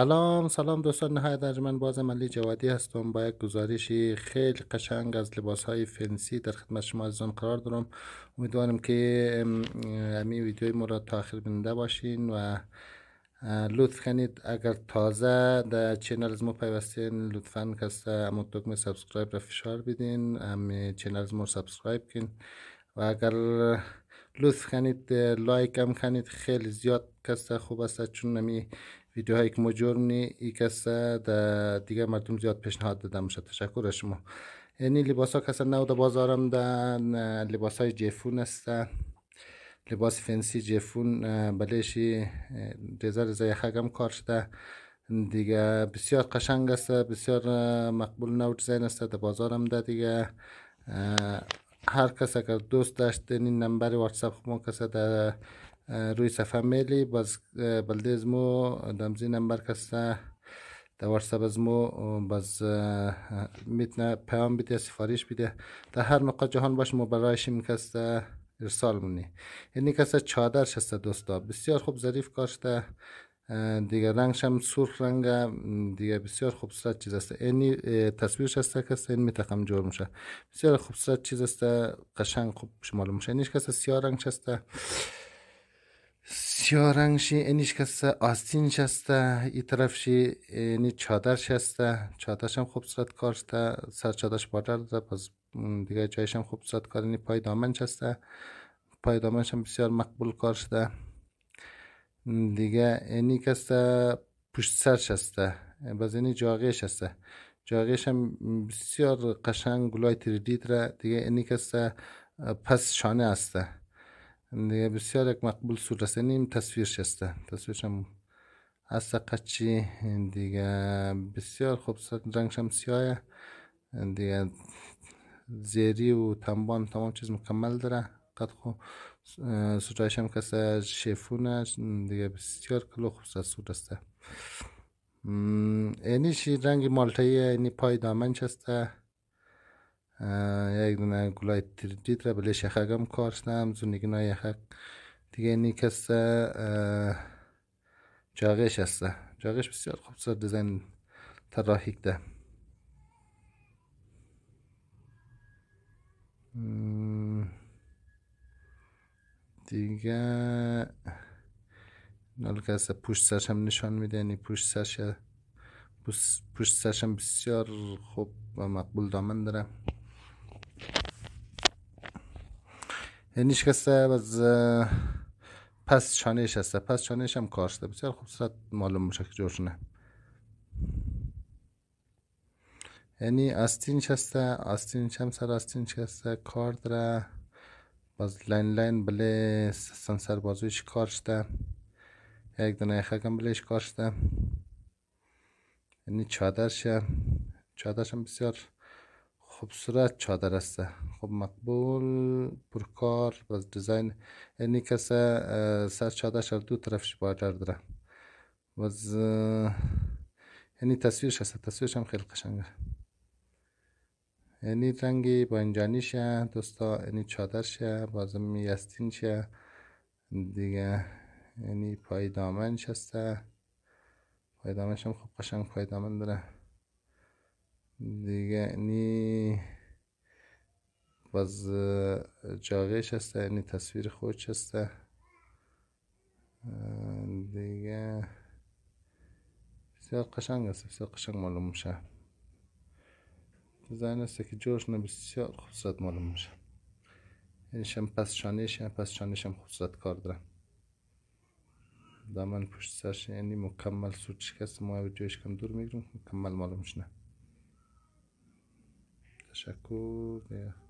سلام سلام دوستان نهایت من باز علی جوادی هستم با یک خیلی قشنگ از لباس های فنسی در خدمت شما عزیزان قرار دارم امیدوارم که همین ویدیوی ما را تا آخر باشین و لطف کنید اگر تازه در چینل از ما پیوستین لطفا کس دکمه سابسکرایب را فشار بدین امی چینل از ما سابسکرایب کن و اگر لطف کنید لایک هم کنید خیلی زیاد کسته خوب است چون نمی ویدیوهایی که مجرم نی ای دیگه مردم زیاد پیشنهاد دادم میشه تشکر از شما یعنی لباس ها نو در بازارم دن لباس های جفون هستن لباس فنسی جفون بلیشی ریزه ریزه یخگم کار شده دیگه بسیار قشنگ است بسیار مقبول نو دیزاین است در بازارم ده دیگه هر کس اگر دوست داشت این یعنی نمبر واتساپ ما کس در روی صفحه میلی باز بلده از مو دمزی نمبر کسته در واتساپ از مو باز میتنه پیام بیده سفارش بیده در هر نقطه جهان باش مو برایش کسته ارسال مونی یعنی کسته چادر شسته دوستا بسیار خوب ظریف کاشته دیگه رنگش هم سرخ رنگ دیگه بسیار خوبصورت چیز است اینی تصویر شسته که این میتقم جور میشه بسیار خوبصورت چیز است قشنگ خوب شمال میشه اینیش کس سیاه رنگ شسته. سیارنگ شی اینیش کسته آستین شسته ای طرف شی اینی چادر شسته چادرش هم خوب صورت کارسته سر چادرش بادر داده پس دیگه جایش هم خوب صورت کار اینی پای دامن شسته پای دامنش هم بسیار مقبول کار شده دیگه اینی کسته پشت سر شسته باز اینی جاغه شسته جاغش هم بسیار قشنگ گلای تریدید دیگه اینی کسته پس شانه هسته بسیار یک مقبول صورت نیم تصویرش است تصویرش هم از قچی دیگه بسیار خوب رنگش هم سیاه دیگه زیری و تنبان تمام چیز مکمل داره قد خو سوتایش هم کسه شیفونه دیگه بسیار کلو خوب سود است اینیش رنگ مالتایی اینی پای دامن است یک دونه گلای تردید را بلیش شخق هم کارستم زونگینا حق، دیگه کسا جاغش است جاغش بسیار خوب سر دزن تراحیک ده دیگه نالکه است پشت سرش هم نشان میده یعنی پشت سرش پشت سرش هم بسیار خوب و مقبول دامن داره یعنی شکسته پس چانهش هسته پس چانهش هم کار بسیار خوب صورت معلوم میشه که جور نه یعنی استین هسته استین هم سر استین هسته کار داره باز لین لین بله سنسر بازویش کار شده یک دنه خکم بلهش کار شده یعنی چادرش چادرش هم بسیار خوبصورت چادر هسته خب مقبول پرکار و دیزاین اینی کس سر چاده شر دو طرفش باجر داره و یعنی تصویرش هست تصویرش هم خیلی قشنگه یعنی رنگی بانجانی شه دوستا یعنی چادر شه بازم یستین شه دیگه یعنی پای دامنش هسته پای دامنش هم خوب قشنگ پای دامن داره دیگه اینی باز جاغش هسته یعنی تصویر خوش هسته دیگه بسیار قشنگ است بسیار قشنگ معلوم میشه دیزاین است که جوش نه بسیار خوبصورت معلوم میشه اینش یعنی هم پس شانیش هم یعنی پس هم خوبصورت کار داره دامن پشت سرش یعنی مکمل که شکست ما جوش کم دور میگرم مکمل معلوم شنه تشکر دیگه